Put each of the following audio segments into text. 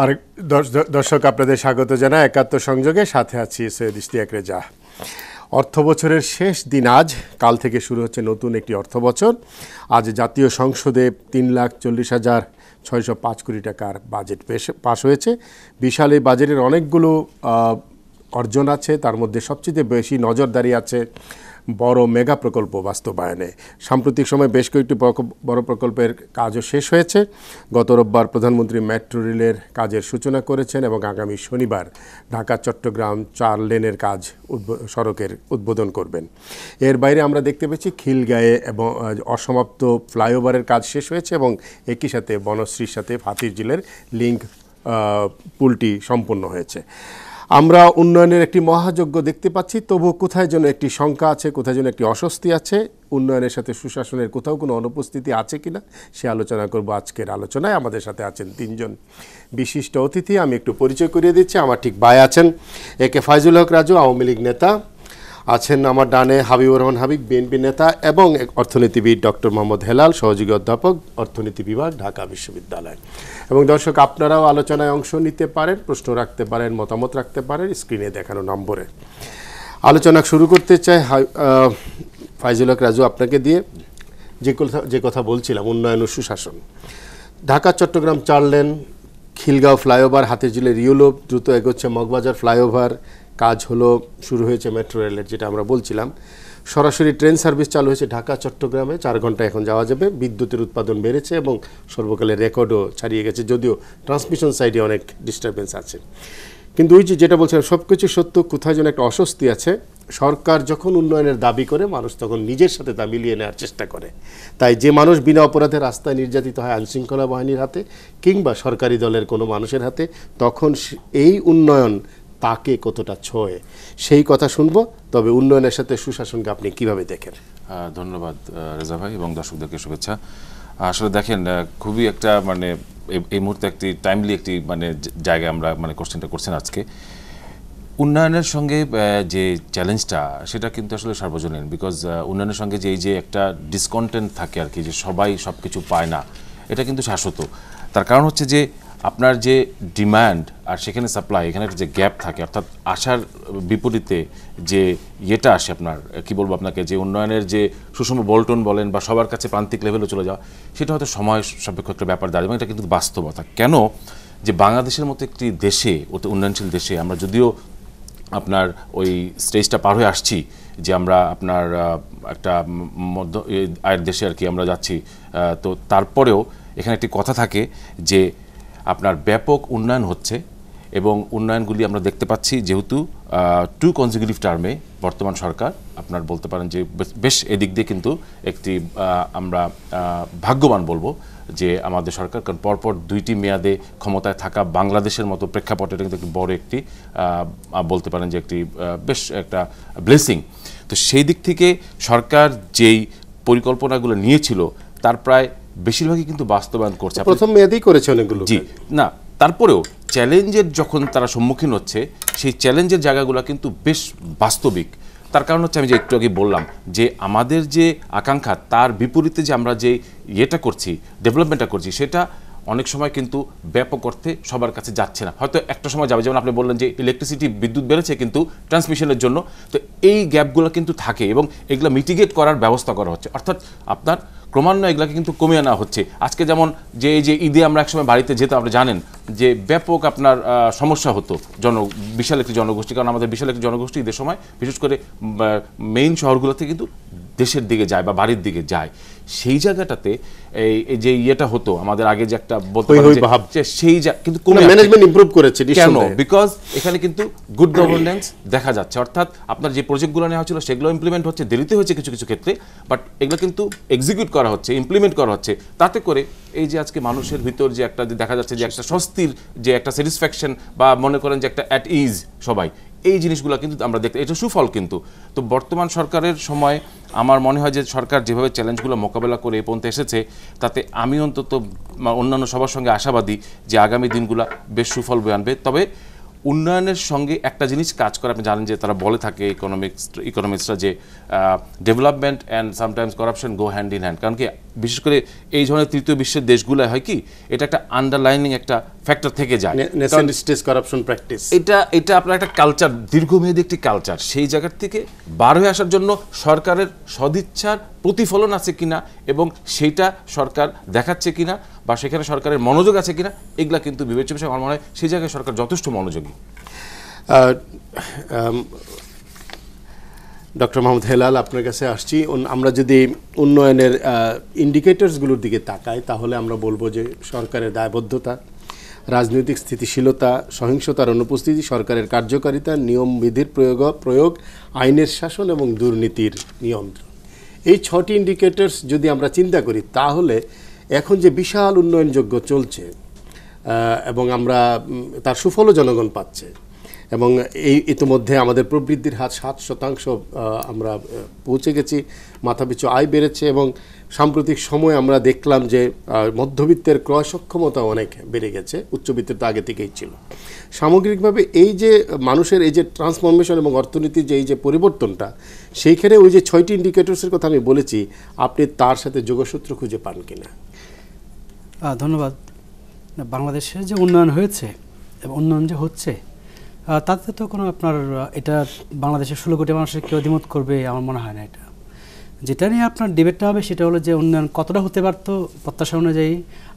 আর দর্শক আপনাদের স্বাগত জানায় একাত্তর সংযোগে সাথে আছি সৈয়দ ইশতিয়াক রেজা অর্থ বছরের শেষ দিন আজ কাল থেকে শুরু হচ্ছে নতুন একটি অর্থ বছর আজ জাতীয় সংসদে তিন লাখ চল্লিশ হাজার ছয়শো পাঁচ কোটি টাকার বাজেট পাশ হয়েছে বিশাল এই বাজেটের অনেকগুলো অর্জন আছে তার মধ্যে সবচেয়ে বেশি নজরদারি আছে বড় মেগা প্রকল্প বাস্তবায়নে সাম্প্রতিক সময়ে বেশ কয়েকটি বড় প্রকল্পের কাজও শেষ হয়েছে গত রোববার প্রধানমন্ত্রী মেট্রো রেলের কাজের সূচনা করেছেন এবং আগামী শনিবার ঢাকা চট্টগ্রাম চার লেনের কাজ সড়কের উদ্বোধন করবেন এর বাইরে আমরা দেখতে পেয়েছি খিলগায়ে এবং অসমাপ্ত ফ্লাইওভারের কাজ শেষ হয়েছে এবং একই সাথে বনশ্রীর সাথে ফাতির জিলের লিঙ্ক পুলটি সম্পন্ন হয়েছে আমরা উন্নয়নের একটি মহাযজ্ঞ দেখতে পাচ্ছি তবু কোথায় যেন একটি শঙ্কা আছে কোথায় যেন একটি অস্বস্তি আছে উন্নয়নের সাথে সুশাসনের কোথাও কোনো অনুপস্থিতি আছে কিনা সে আলোচনা করব আজকের আলোচনায় আমাদের সাথে আছেন তিনজন বিশিষ্ট অতিথি আমি একটু পরিচয় করিয়ে দিচ্ছি আমার ঠিক বায় আছেন এ কে ফাইজুল হক রাজু আওয়ামী লীগ নেতা আছেন আমার ডানে হাবিবুর রহমান হাবিব বিএনপি নেতা এবং অর্থনীতিবিদ ডক্টর মোহাম্মদ হেলাল সহযোগী অধ্যাপক অর্থনীতি বিভাগ ঢাকা বিশ্ববিদ্যালয় এবং দর্শক আপনারাও আলোচনায় অংশ নিতে পারেন প্রশ্ন রাখতে পারেন মতামত রাখতে পারেন স্ক্রিনে দেখানো নম্বরে আলোচনা শুরু করতে চাই ফাইজুল হক রাজু আপনাকে দিয়ে যে কথা যে কথা বলছিলাম উন্নয়ন ও সুশাসন ঢাকা চট্টগ্রাম চার লেন খিলগাঁও ফ্লাইওভার হাতিঝিলের রিওলোভ দ্রুত এগোচ্ছে মগবাজার ফ্লাইওভার কাজ হলো শুরু হয়েছে মেট্রো রেলের যেটা আমরা বলছিলাম সরাসরি ট্রেন সার্ভিস চালু হয়েছে ঢাকা চট্টগ্রামে চার ঘন্টা এখন যাওয়া যাবে বিদ্যুতের উৎপাদন বেড়েছে এবং সর্বকালের রেকর্ডও ছাড়িয়ে গেছে যদিও ট্রান্সমিশন সাইডে অনেক ডিস্টারবেন্স আছে কিন্তু ওই যে যেটা বলছিলাম সব কিছু সত্য কোথায় যেন একটা অস্বস্তি আছে সরকার যখন উন্নয়নের দাবি করে মানুষ তখন নিজের সাথে তা মিলিয়ে নেওয়ার চেষ্টা করে তাই যে মানুষ বিনা অপরাধে রাস্তায় নির্যাতিত হয় আইনশৃঙ্খলা বাহিনীর হাতে কিংবা সরকারি দলের কোনো মানুষের হাতে তখন এই উন্নয়ন তাকে কতটা ছয় সেই কথা শুনব তবে উন্নয়নের সাথে সুশাসনকে আপনি কিভাবে দেখেন ধন্যবাদ রেজা ভাই এবং দর্শকদেরকে শুভেচ্ছা আসলে দেখেন খুবই একটা মানে এই মুহূর্তে একটি টাইমলি একটি মানে জায়গায় আমরা মানে কোশ্চেনটা করছেন আজকে উন্নয়নের সঙ্গে যে চ্যালেঞ্জটা সেটা কিন্তু আসলে সার্বজনীন বিকজ উন্নয়নের সঙ্গে যে এই যে একটা ডিসকন্টেন্ট থাকে আর কি যে সবাই সব কিছু পায় না এটা কিন্তু শাশ্বত তার কারণ হচ্ছে যে আপনার যে ডিমান্ড আর সেখানে সাপ্লাই এখানে যে গ্যাপ থাকে অর্থাৎ আসার বিপরীতে যে ইয়েটা আসে আপনার কি বলবো আপনাকে যে উন্নয়নের যে সুষম বল্টন বলেন বা সবার কাছে প্রান্তিক লেভেলে চলে যাওয়া সেটা হয়তো সময় সাপেক্ষ একটা ব্যাপার দাঁড়ায় এবং এটা কিন্তু বাস্তবতা কেন যে বাংলাদেশের মতো একটি দেশে অতি উন্নয়নশীল দেশে আমরা যদিও আপনার ওই স্টেজটা পার হয়ে আসছি যে আমরা আপনার একটা মধ্য আয়ের দেশে আর কি আমরা যাচ্ছি তো তারপরেও এখানে একটি কথা থাকে যে আপনার ব্যাপক উন্নয়ন হচ্ছে এবং উন্নয়নগুলি আমরা দেখতে পাচ্ছি যেহেতু টু কনজিকিউটিভ টার্মে বর্তমান সরকার আপনার বলতে পারেন যে বেশ এদিক দিয়ে কিন্তু একটি আমরা ভাগ্যবান বলবো যে আমাদের সরকার কারণ পরপর দুইটি মেয়াদে ক্ষমতায় থাকা বাংলাদেশের মতো প্রেক্ষাপটে কিন্তু একটি বড় একটি বলতে পারেন যে একটি বেশ একটা ব্লেসিং তো সেই দিক থেকে সরকার যেই পরিকল্পনাগুলো নিয়েছিল তার প্রায় বেশিরভাগই কিন্তু বাস্তবায়ন করছে প্রথম মেয়াদেই করেছে অনেকগুলো জি না তারপরেও চ্যালেঞ্জের যখন তারা সম্মুখীন হচ্ছে সেই চ্যালেঞ্জের জায়গাগুলো কিন্তু বেশ বাস্তবিক তার কারণ হচ্ছে আমি যে একটু আগে বললাম যে আমাদের যে আকাঙ্ক্ষা তার বিপরীতে যে আমরা যে ইয়েটা করছি ডেভেলপমেন্টটা করছি সেটা অনেক সময় কিন্তু ব্যাপক অর্থে সবার কাছে যাচ্ছে না হয়তো একটা সময় যাবে যেমন আপনি বললেন যে ইলেকট্রিসিটি বিদ্যুৎ বেড়েছে কিন্তু ট্রান্সমিশনের জন্য তো এই গ্যাপগুলো কিন্তু থাকে এবং এগুলো মিটিগেট করার ব্যবস্থা করা হচ্ছে অর্থাৎ আপনার ক্রমান্বয়ে এগুলোকে কিন্তু কমিয়ে আনা হচ্ছে আজকে যেমন যে এই যে ঈদে আমরা একসময় বাড়িতে যেতে আপনি জানেন যে ব্যাপক আপনার সমস্যা হতো জন বিশাল একটি জনগোষ্ঠী কারণ আমাদের বিশাল একটি জনগোষ্ঠী ঈদের সময় বিশেষ করে মেইন শহরগুলোতে কিন্তু দেশের দিকে যায় বা বাড়ির দিকে যায় সেই জায়গাটাতে এই যে ইয়েটা হতো আমাদের আগে যে একটা বলতে সেই কিন্তু কোন ম্যানেজমেন্ট ইমপ্রুভ করেছে কেন বিকজ এখানে কিন্তু গুড গভর্নেন্স দেখা যাচ্ছে অর্থাৎ আপনার যে প্রজেক্টগুলো নেওয়া হয়েছিল সেগুলো ইমপ্লিমেন্ট হচ্ছে দেরিতে হয়েছে কিছু কিছু ক্ষেত্রে বাট এগুলো কিন্তু এক্সিকিউট করা হচ্ছে ইমপ্লিমেন্ট করা হচ্ছে তাতে করে এই যে আজকে মানুষের ভিতর যে একটা দেখা যাচ্ছে যে একটা স্বস্তির যে একটা স্যাটিসফ্যাকশন বা মনে করেন যে একটা অ্যাট ইজ সবাই এই জিনিসগুলো কিন্তু আমরা দেখতে এটা সুফল কিন্তু তো বর্তমান সরকারের সময় আমার মনে হয় যে সরকার যেভাবে চ্যালেঞ্জগুলো মোকাবেলা করে এ পর্যন্ত এসেছে তাতে আমি অন্তত অন্যান্য সবার সঙ্গে আশাবাদী যে আগামী দিনগুলো বেশ সুফল বয়ে আনবে তবে উন্নয়নের সঙ্গে একটা জিনিস কাজ করে আপনি জানেন যে তারা বলে থাকে ইকোনমিক্স ইকোনমিক্সরা যে development and sometimes corruption go hand in hand কারণ কি বিশেষ করে এই ধরনের তৃতীয় বিশ্বের দেশগুলো হয় কি এটা একটা আন্ডারলাইনিং একটা ফ্যাক্টর থেকে যায় করাপশন প্র্যাকটিস এটা এটা আপনার একটা কালচার দীর্ঘমেয়াদী একটি কালচার সেই জায়গার থেকে বার হয়ে আসার জন্য সরকারের সদিচ্ছার প্রতিফলন আছে কিনা এবং সেটা সরকার দেখাচ্ছে কিনা বা সেখানে সরকারের মনোযোগ আছে কিনা এগুলা কিন্তু বিবেচ্য বিষয় আমার মনে হয় সেই জায়গায় সরকার যথেষ্ট মনোযোগী ডক্টর মোহাম্মদ হেলাল আপনার কাছে আসছি আমরা যদি উন্নয়নের ইন্ডিকেটার্সগুলোর দিকে তাকাই তাহলে আমরা বলবো যে সরকারের দায়বদ্ধতা রাজনৈতিক স্থিতিশীলতা সহিংসতার অনুপস্থিতি সরকারের কার্যকারিতা নিয়ম বিধির প্রয়োগ প্রয়োগ আইনের শাসন এবং দুর্নীতির নিয়ন্ত্রণ এই ছটি ইন্ডিকেটার্স যদি আমরা চিন্তা করি তাহলে এখন যে বিশাল উন্নয়নযোগ্য চলছে এবং আমরা তার সুফলও জনগণ পাচ্ছে এবং এই ইতিমধ্যে আমাদের প্রবৃদ্ধির হার সাত শতাংশ আমরা পৌঁছে গেছি মাথাপিছু আয় বেড়েছে এবং সাম্প্রতিক সময়ে আমরা দেখলাম যে মধ্যবিত্তের ক্রয় সক্ষমতা অনেক বেড়ে গেছে উচ্চবিত্তের তো আগে থেকেই ছিল সামগ্রিকভাবে এই যে মানুষের এই যে ট্রান্সফরমেশন এবং অর্থনীতির যে এই যে পরিবর্তনটা সেইখানে ওই যে ছয়টি ইন্ডিকেটরসের কথা আমি বলেছি আপনি তার সাথে যোগসূত্র খুঁজে পান কিনা ধন্যবাদ বাংলাদেশের যে উন্নয়ন হয়েছে এবং উন্নয়ন যে হচ্ছে তাতে তো কোনো আপনার এটা বাংলাদেশের ষোলো কোটি মানুষের কেউ অধিমত করবে আমার মনে হয় না এটা যেটা নিয়ে আপনার ডিবেটটা হবে সেটা হলো যে উন্নয়ন কতটা হতে পারত প্রত্যাশা অনুযায়ী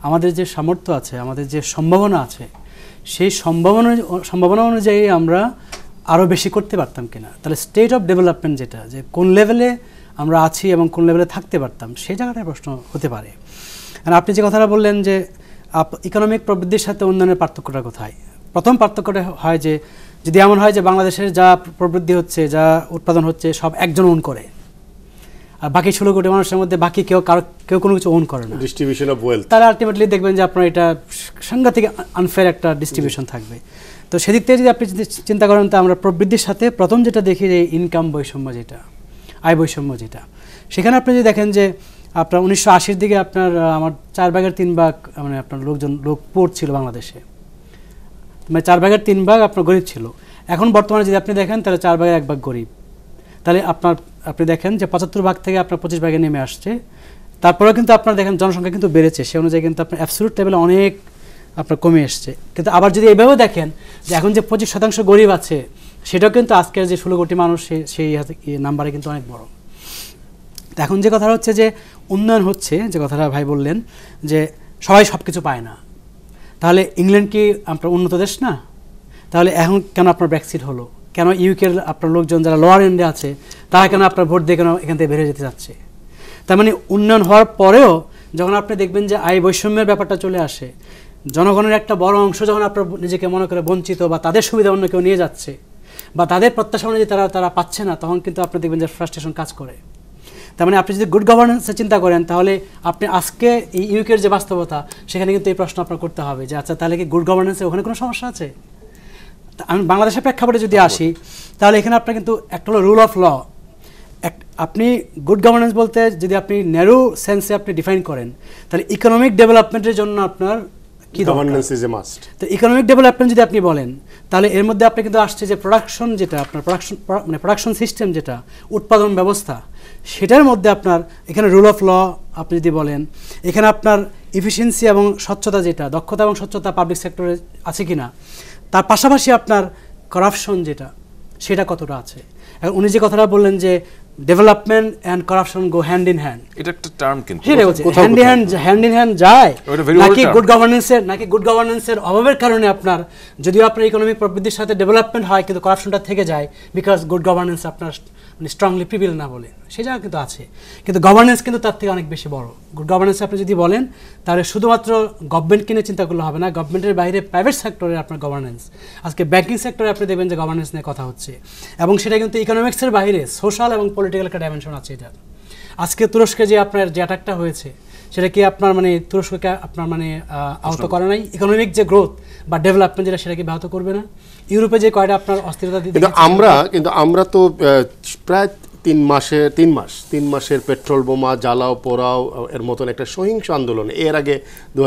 আমাদের যে সামর্থ্য আছে আমাদের যে সম্ভাবনা আছে সেই সম্ভাবনা সম্ভাবনা অনুযায়ী আমরা আরও বেশি করতে পারতাম কিনা তাহলে স্টেট অফ ডেভেলপমেন্ট যেটা যে কোন লেভেলে আমরা আছি এবং কোন লেভেলে থাকতে পারতাম সেই জায়গাটায় প্রশ্ন হতে পারে আর আপনি যে কথাটা বললেন যে ইকোনমিক প্রবৃদ্ধির সাথে উন্নয়নের পার্থক্যটা কোথায় প্রথম পার্থক্যটা হয় যে যদি এমন হয় যে বাংলাদেশের যা প্রবৃদ্ধি হচ্ছে যা উৎপাদন হচ্ছে সব একজন ওন করে আর বাকি ষোলো কোটি মানুষের মধ্যে বাকি কেউ কারো কেউ কোনো কিছু ওন করে না ডিস্ট্রিবিউশন অফ ওয়েলথ তারা আলটিমেটলি দেখবেন যে আপনার এটা সাংঘাতিক আনফেয়ার একটা ডিস্ট্রিবিউশন থাকবে তো সেদিক থেকে যদি আপনি চিন্তা করেন তো আমরা প্রবৃদ্ধির সাথে প্রথম যেটা দেখি যে ইনকাম বৈষম্য যেটা আয় বৈষম্য যেটা সেখানে আপনি যদি দেখেন যে আপনার উনিশশো আশির দিকে আপনার আমার চার ভাগের তিন ভাগ মানে আপনার লোকজন লোক পড়ছিল বাংলাদেশে মানে চার ভাগের তিন ভাগ আপনার গরিব ছিল এখন বর্তমানে যদি আপনি দেখেন তাহলে চার ভাগের এক ভাগ গরিব তাহলে আপনার আপনি দেখেন যে পঁচাত্তর ভাগ থেকে আপনার পঁচিশ ভাগে নেমে আসছে তারপরেও কিন্তু আপনার দেখেন জনসংখ্যা কিন্তু বেড়েছে সে অনুযায়ী কিন্তু আপনার অ্যাবসলুট লেভেলে অনেক আপনার কমে এসছে কিন্তু আবার যদি এভাবেও দেখেন যে এখন যে পঁচিশ শতাংশ গরিব আছে সেটাও কিন্তু আজকের যে ষোলো কোটি মানুষ সেই নাম্বারে কিন্তু অনেক বড় এখন যে কথাটা হচ্ছে যে উন্নয়ন হচ্ছে যে কথাটা ভাই বললেন যে সবাই সব কিছু পায় না তাহলে ইংল্যান্ড কি আপনার উন্নত দেশ না তাহলে এখন কেন আপনার ব্যাকসিট হলো কেন ইউকের আপনার লোকজন যারা লোয়ার এন্ডে আছে তারা কেন আপনার ভোট দিয়ে কেন এখান থেকে বেড়ে যেতে চাচ্ছে তার মানে উন্নয়ন হওয়ার পরেও যখন আপনি দেখবেন যে আয় বৈষম্যের ব্যাপারটা চলে আসে জনগণের একটা বড় অংশ যখন আপনার নিজেকে মনে করে বঞ্চিত বা তাদের সুবিধা অন্য কেউ নিয়ে যাচ্ছে বা তাদের প্রত্যাশা অনুযায়ী তারা তারা পাচ্ছে না তখন কিন্তু আপনি দেখবেন যে ফ্রাস্ট্রেশন কাজ করে তার মানে আপনি যদি গুড গভর্নেন্সের চিন্তা করেন তাহলে আপনি আজকে এই ইউকের যে বাস্তবতা সেখানে কিন্তু এই প্রশ্ন আপনার করতে হবে যে আচ্ছা তাহলে কি গুড গভর্নেন্সে ওখানে কোনো সমস্যা আছে আমি বাংলাদেশের প্রেক্ষাপটে যদি আসি তাহলে এখানে আপনার কিন্তু একটা হলো রুল অফ ল এক আপনি গুড গভর্নেন্স বলতে যদি আপনি ন্যারো সেন্সে আপনি ডিফাইন করেন তাহলে ইকোনমিক ডেভেলপমেন্টের জন্য আপনার কি গভর্নেন্স ইজ এ মাস্ট তো ইকোনমিক ডেভেলপমেন্ট যদি আপনি বলেন তাহলে এর মধ্যে আপনি কিন্তু আসছে যে প্রোডাকশন যেটা আপনার প্রোডাকশন মানে প্রোডাকশন সিস্টেম যেটা উৎপাদন ব্যবস্থা সেটার মধ্যে আপনার এখানে রুল অফ ল আপনি যদি বলেন এখানে আপনার ইফিসিয়েন্সি এবং স্বচ্ছতা যেটা দক্ষতা এবং স্বচ্ছতা পাবলিক সেক্টরে আছে কি না তার পাশাপাশি আপনার করাপশন যেটা সেটা কতটা আছে এবং উনি যে কথাটা বললেন যে development and corruption go hand in hand এটা একটা টার্ম কিন্তু hand in hand hand in hand যায় নাকি গুড গভর্নেন্সের নাকি গুড গভর্নেন্সের অভাবের কারণে আপনার যদিও আপনার ইকোনমিক প্রবৃদ্ধির সাথে ডেভেলপমেন্ট হয় কিন্তু করাপশনটা থেকে যায় বিকজ গুড গভর্নেন্স আপনার মানে স্ট্রংলি প্রিভিল না বলেন সে জায়গা কিন্তু আছে কিন্তু গভর্নেন্স কিন্তু তার থেকে অনেক বেশি বড় গুড গভর্নেন্স আপনি যদি বলেন তাহলে শুধুমাত্র গভর্নমেন্ট কিনে চিন্তা করলে হবে না গভর্নমেন্টের বাইরে প্রাইভেট সেক্টরে আপনার গভর্নেন্স আজকে ব্যাঙ্কিং সেক্টরে আপনি দেখবেন যে গভর্নেন্স নিয়ে কথা হচ্ছে এবং সেটা কিন্তু ইকোনমিক্সের বাইরে সোশ্যাল এবং পলিটিক্যাল একটা ডাইমেনশন আছে এটা আজকে তুরস্কে যে আপনার যে অ্যাটাকটা হয়েছে সেটা কি আপনার মানে তুরস্ককে আপনার মানে আহত করে নাই ইকোনমিক যে গ্রোথ বা ডেভেলপমেন্ট যেটা সেটাকে ব্যাহত করবে না ইউরোপে যে কয়টা আপনার অস্থিরতা দিতে আমরা কিন্তু আমরা তো প্রায় তিন মাসে তিন মাস তিন মাসের পেট্রোল বোমা জ্বালাও পোড়াও এর মতন একটা সহিংস আন্দোলন এর আগে দু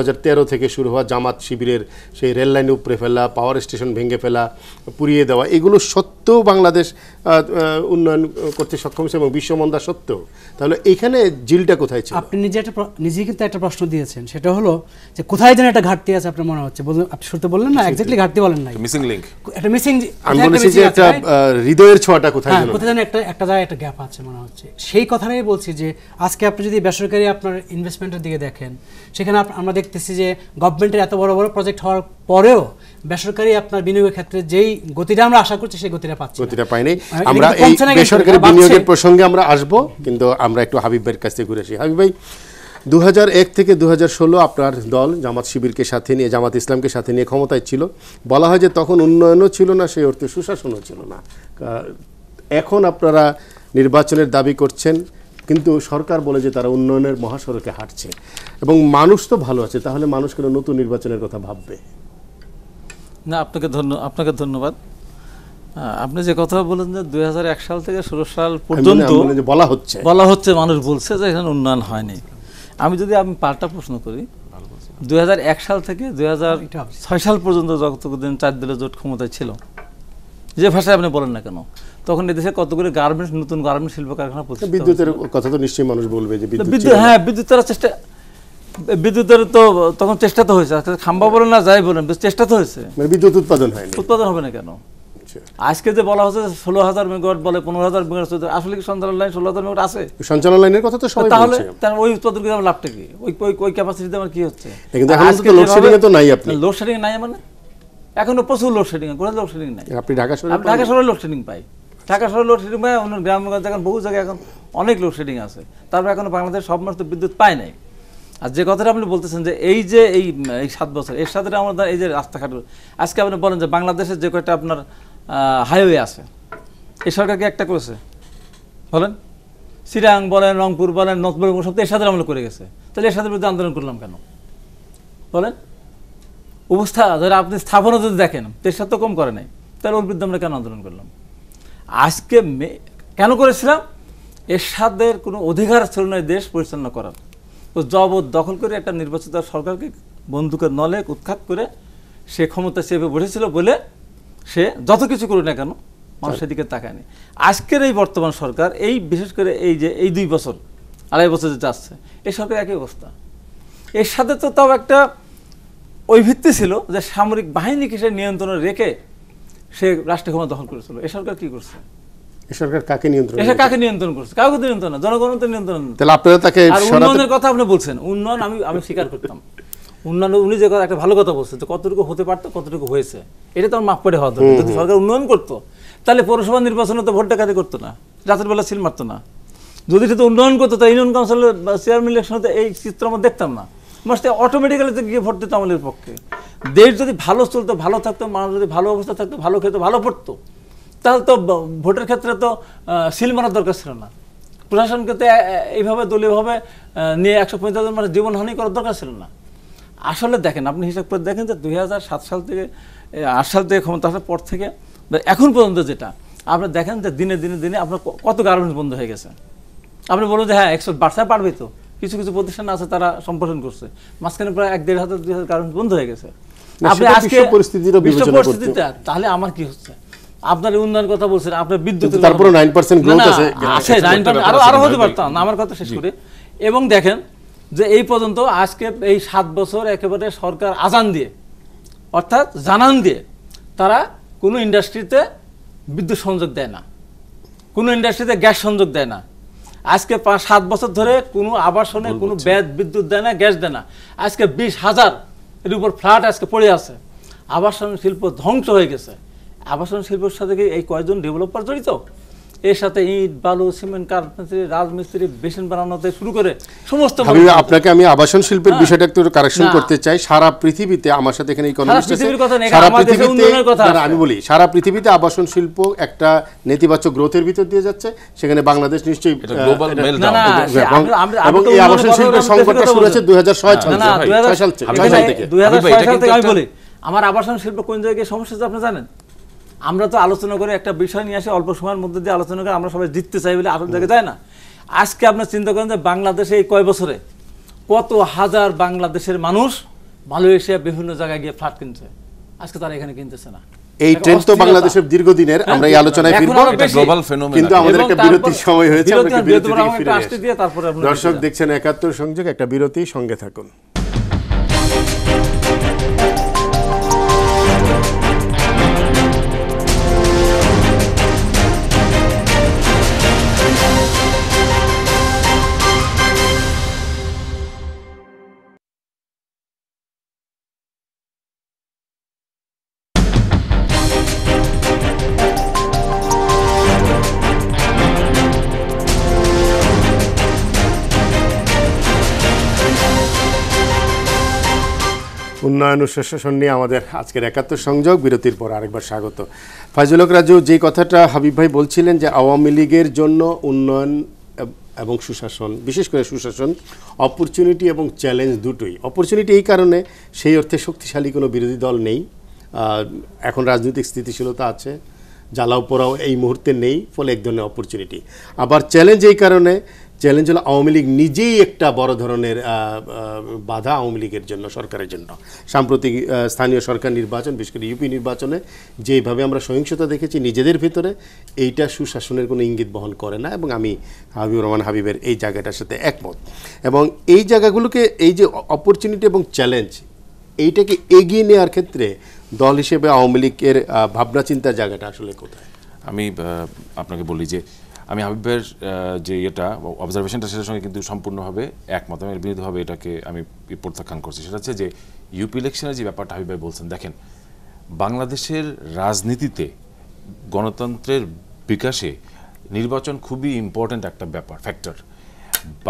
থেকে শুরু হওয়া জামাত শিবিরের সেই রেললাইন উপরে ফেলা পাওয়ার স্টেশন ভেঙে ফেলা পুড়িয়ে দেওয়া এগুলো সত্ত্বেও বাংলাদেশ উন্নয়ন করতে সক্ষম হয়েছে এবং বিশ্বমন্দা সত্ত্বেও তাহলে এখানে জিলটা কোথায় ছিল আপনি নিজে একটা নিজেই কিন্তু একটা প্রশ্ন দিয়েছেন সেটা হলো যে কোথায় যেন একটা ঘাটতি আছে আপনার মনে হচ্ছে আপনি শুরুতে বললেন না একজাক্টলি ঘাটতি বলেন না মিসিং লিঙ্ক একটা মিসিং আমি বলেছি যে একটা হৃদয়ের ছোঁয়াটা কোথায় হ্যাঁ, কোথায় যেন একটা একটা জায়গায় একটা গ্যাপ আছে মনে হচ্ছে সেই কথাটাই বলছি যে আজকে আপনি যদি বেসরকারি আপনার ইনভেস্টমেন্টের দিকে দেখেন সেখানে আমরা দেখতেছি যে গভর্নমেন্টের এত বড় বড় প্রজেক্ট হওয়ার পরেও বেসরকারি আপনার বিনিয়োগের ক্ষেত্রে যেই গতিটা আমরা আশা করছি সেই গতিটা পাচ্ছি গতিটা পাইনি আমরা এই বেসরকারি বিনিয়োগের প্রসঙ্গে আমরা আসব কিন্তু আমরা একটু হাবিব ভাইয়ের কাছ থেকে ঘুরে আসি হাবিব ভাই দু থেকে দু আপনার দল জামাত শিবিরকে সাথে নিয়ে জামাত ইসলামকে সাথে নিয়ে ক্ষমতায় ছিল বলা হয় যে তখন উন্নয়নও ছিল না সেই অর্থে সুশাসনও ছিল না এখন আপনারা নির্বাচনের দাবি করছেন কিন্তু সরকার বলে যে তারা উন্নয়নের মহাসড়কে হাঁটছে এবং মানুষ তো ভালো আছে তাহলে মানুষ কেন নতুন নির্বাচনের কথা ভাববে না আপনাকে ধন্য আপনাকে ধন্যবাদ আপনি যে কথা বলেন যে দুই সাল থেকে ষোলো সাল মানে পর্যন্ত মানে বলা হচ্ছে বলা হচ্ছে মানুষ বলছে যে এখানে উন্নয়ন হয়নি আমি যদি আমি পাল্টা প্রশ্ন করি দুই সাল থেকে দুই সাল পর্যন্ত যতদিন চার দলের জোট ক্ষমতায় ছিল যে ভাষায় আপনি বলেন না কেন তখন এদেশে কতগুলো গার্মেন্টস নতুন গার্মেন্টস শিল্প কারখানা বিদ্যুতের কথা তো নিশ্চয়ই মানুষ বলবে যে বিদ্যুৎ হ্যাঁ বিদ্যুতের চেষ্টা বিদ্যুতের তো তখন চেষ্টা তো হয়েছে খাম্বা বলেন না যাই বলেন চেষ্টা তো হয়েছে মানে বিদ্যুৎ উৎপাদন হয় উৎপাদন হবে না কেন আচ্ছা। আজকে যে বলা হচ্ছে ষোলো হাজার মেগাওয়াট বলে পনেরো হাজার মেগাওয়াট আসলে কি সঞ্চালন লাইন ষোলো হাজার মেগাওয়াট আছে সঞ্চালন লাইনের কথা তো সবাই তাহলে তাহলে ওই উৎপাদন করে আমার লাভটা কি ওই ওই ওই ক্যাপাসিটি আমার কি হচ্ছে কিন্তু আজকে লোডশেডিং তো নাই আপনি লোডশেডিং নাই মানে এখনো প্রচুর লোডশেডিং কোনো লোডশেডিং নাই আপনি ঢাকা শহরে ঢাকা শহরে লোডশেডিং পাই ঢাকা শহরে লোডশেডিং পায় অন্য গ্রামগঞ্জ এখন বহু জায়গায় এখন অনেক লোডশেডিং আছে তারপর এখন বাংলাদেশ সব মানুষ তো বিদ্যুৎ পায় নাই আর যে কথাটা আপনি বলতেছেন যে এই যে এই এই সাত বছর এর সাথে আমাদের এই যে রাস্তাঘাট আজকে আপনি বলেন যে বাংলাদেশের যে কয়েকটা আপনার হাইওয়ে আছে এই সরকার কি একটা করেছে বলেন সিরাং বলেন রংপুর বলেন নথবর সব তো এর সাথে আমরা করে গেছে তাহলে এর সাথে বিরুদ্ধে আন্দোলন করলাম কেন বলেন অবস্থা ধরে আপনি স্থাপনা যদি দেখেন এর সাথে কম করে নাই তাহলে ওর বিরুদ্ধে আমরা কেন আন্দোলন করলাম আজকে কেন করেছিলাম এরশাদের কোনো অধিকার ছিল না দেশ পরিচালনা করার তো জব দখল করে একটা নির্বাচিত সরকারকে বন্ধুকে নলে উৎখাত করে সে ক্ষমতা চেপে বসেছিল বলে সে যত কিছু করুক না কেন মানুষের দিকে তাকায়নি আজকের এই বর্তমান সরকার এই বিশেষ করে এই যে এই দুই বছর আড়াই বছর যে যাচ্ছে এই সরকার একই অবস্থা এর সাথে তো তাও একটা ওই ভিত্তি ছিল যে সামরিক বাহিনীকে সে নিয়ন্ত্রণে রেখে সে রাষ্ট্র ক্ষমতা দখল করেছিল এ সরকার কি করছে কতটুকু হতে পারতো কতটুকু হয়েছে এটা তো মাপ করে যদি সরকার উন্নয়ন করতো তাহলে পৌরসভা নির্বাচনে তো ভোট ডাকাতি করতো না রাতের বেলা সিল মারতো না যদি তো উন্নয়ন করতো ইউনিয়ন কাউন্সিলের চেয়ারম্যান ইলেকশনে এই চিত্র আমরা দেখতাম না মানুষটা অটোমেটিক্যালি তো গিয়ে ভোট দিত আমাদের পক্ষে দেশ যদি ভালো চলতো ভালো থাকতো মানুষ যদি ভালো অবস্থা থাকতো ভালো খেতো ভালো পড়তো তাহলে তো ভোটের ক্ষেত্রে তো সিল মারার দরকার ছিল না প্রশাসনকে তো এইভাবে দলীয়ভাবে নিয়ে একশো পঞ্চাশ মানুষ জীবনহানি করার দরকার ছিল না আসলে দেখেন আপনি হিসাব করে দেখেন যে দুই সাল থেকে আট সাল থেকে ক্ষমতা আসার পর থেকে এখন পর্যন্ত যেটা আপনি দেখেন যে দিনে দিনে দিনে আপনার কত গার্মেন্টস বন্ধ হয়ে গেছে আপনি বলুন যে হ্যাঁ একশো বাড়তে পারবে তো কিছু কিছু প্রতিষ্ঠান আছে তারা সম্প্রসারণ করছে মাঝখানে প্রায় এক দেড় হাজার দুই হাজার কারণ বন্ধ হয়ে গেছে আপনি আজকে পরিস্থিতিটা পরিস্থিতিতে তাহলে আমার কি হচ্ছে আপনার উন্নয়ন কথা বলছেন আপনার বিদ্যুৎ তারপরে 9% গ্রোথ আছে আছে 9% আরো আরো হতে পারতাম আমার কথা শেষ করে এবং দেখেন যে এই পর্যন্ত আজকে এই সাত বছর একেবারে সরকার আজান দিয়ে অর্থাৎ জানান দিয়ে তারা কোনো ইন্ডাস্ট্রিতে বিদ্যুৎ সংযোগ দেয় না কোনো ইন্ডাস্ট্রিতে গ্যাস সংযোগ দেয় না আজকে পাঁচ সাত বছর ধরে কোনো আবাসনে কোনো বিদ্যুৎ দেয় না গ্যাস দেয় না আজকে বিশ হাজার এর উপর ফ্ল্যাট আজকে পড়ে আছে আবাসন শিল্প ধ্বংস হয়ে গেছে আবাসন শিল্পের সাথে কি এই কয়েকজন ডেভেলপার জড়িত এর সাথে ইট বালু সিমেন্ট কাঠমিস্ত্রি রাজমিস্ত্রি বেসিন বানানোতে শুরু করে সমস্ত আপনাকে আমি আবাসন শিল্পের হ্যাঁ। বিষয়টা একটু কারেকশন করতে চাই সারা পৃথিবীতে আমার সাথে এখানে আমি বলি সারা পৃথিবীতে আবাসন শিল্প একটা নেতিবাচক গ্রোথের ভিতর দিয়ে যাচ্ছে সেখানে বাংলাদেশ নিশ্চয়ই এবং এই আবাসন শিল্পের সংকটটা শুরু হয়েছে দুই হাজার ছয় সাল থেকে আমি বলি আমার আবাসন শিল্প কোন জায়গায় সমস্যা আপনি জানেন আমরা তো আলোচনা করে একটা বিষয় নিয়ে আসি অল্প সময়ের মধ্যে দিয়ে আলোচনা করে আমরা সবাই জিততে চাই বলে আসল জায়গায় যায় না আজকে আপনার চিন্তা করেন যে বাংলাদেশে এই কয় বছরে কত হাজার বাংলাদেশের মানুষ মালয়েশিয়া বিভিন্ন জায়গায় গিয়ে ফ্ল্যাট কিনছে আজকে তারা এখানে কিনতেছে না এই ট্রেন তো বাংলাদেশের দীর্ঘদিনের হ্যাঁ, আমরা এই আলোচনায় ফিরব গ্লোবাল ফেনোমেনা কিন্তু আমাদের একটা বিরতি সময় হয়েছে আমরা বিরতি দিয়ে ফিরে দর্শক দেখছেন 71 সংযোগ একটা বিরতি সঙ্গে থাকুন উন্নয়ন ও সুশাসন নিয়ে আমাদের আজকের একাত্তর সংযোগ বিরতির পর আরেকবার স্বাগত ফাইজুলক রাজু যে কথাটা হাবিব ভাই বলছিলেন যে আওয়ামী লীগের জন্য উন্নয়ন এবং সুশাসন বিশেষ করে সুশাসন অপরচুনিটি এবং চ্যালেঞ্জ দুটোই অপরচুনিটি এই কারণে সেই অর্থে শক্তিশালী কোনো বিরোধী দল নেই এখন রাজনৈতিক স্থিতিশীলতা আছে জ্বালাও পোড়াও এই মুহূর্তে নেই ফলে এক ধরনের অপরচুনিটি আবার চ্যালেঞ্জ এই কারণে চ্যালেঞ্জ হলো আওয়ামী লীগ নিজেই একটা বড় ধরনের বাধা আওয়ামী লীগের জন্য সরকারের জন্য সাম্প্রতিক স্থানীয় সরকার নির্বাচন বিশেষ করে ইউপি নির্বাচনে যেভাবে আমরা সহিংসতা দেখেছি নিজেদের ভিতরে এইটা সুশাসনের কোনো ইঙ্গিত বহন করে না এবং আমি হাবিবুর রহমান হাবিবের এই জায়গাটার সাথে একমত এবং এই জায়গাগুলোকে এই যে অপরচুনিটি এবং চ্যালেঞ্জ এইটাকে এগিয়ে নেওয়ার ক্ষেত্রে দল হিসেবে আওয়ামী লীগের ভাবনা চিন্তার জায়গাটা আসলে কোথায় আমি আপনাকে বলি যে আমি হাবিবের যে এটা অবজারভেশনটা সেটার সঙ্গে কিন্তু সম্পূর্ণভাবে একমত আমি বিরুদ্ধভাবে এটাকে আমি প্রত্যাখ্যান করছি সেটা হচ্ছে যে ইউপি ইলেকশনের যে ব্যাপারটা হাবিব ভাই বলছেন দেখেন বাংলাদেশের রাজনীতিতে গণতন্ত্রের বিকাশে নির্বাচন খুবই ইম্পর্ট্যান্ট একটা ব্যাপার ফ্যাক্টর